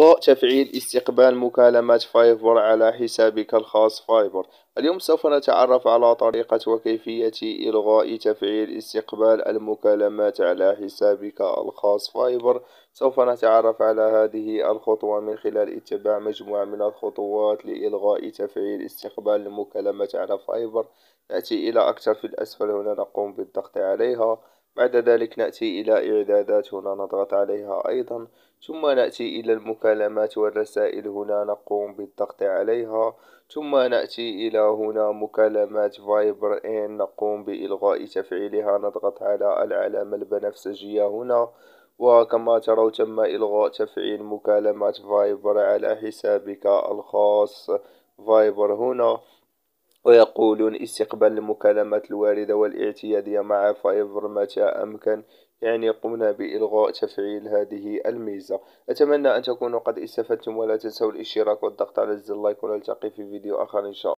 إطلاق تفعيل استقبال مكالمات فايبر على حسابك الخاص فايبر اليوم سوف نتعرف على طريقة وكيفية إلغاء تفعيل استقبال المكالمات على حسابك الخاص فايبر سوف نتعرف على هذه الخطوة من خلال اتباع مجموعة من الخطوات لإلغاء تفعيل استقبال المكالمات على فايبر نأتي إلى أكثر في الأسفل هنا نقوم بالضغط عليها بعد ذلك نأتي إلى إعدادات هنا نضغط عليها أيضا ثم نأتي إلى المكالمات والرسائل هنا نقوم بالضغط عليها ثم نأتي إلى هنا مكالمات فايبر إن نقوم بإلغاء تفعيلها نضغط على العلامة البنفسجية هنا وكما تروا تم إلغاء تفعيل مكالمات فايبر على حسابك الخاص فايبر هنا ويقولون استقبال المكالمات الواردة والاعتيادية مع فايفر متى أمكن يعني قمنا بإلغاء تفعيل هذه الميزة أتمنى أن تكونوا قد استفدتم ولا تنسوا الاشتراك والضغط على زر اللايك ونلتقي في فيديو آخر إن شاء الله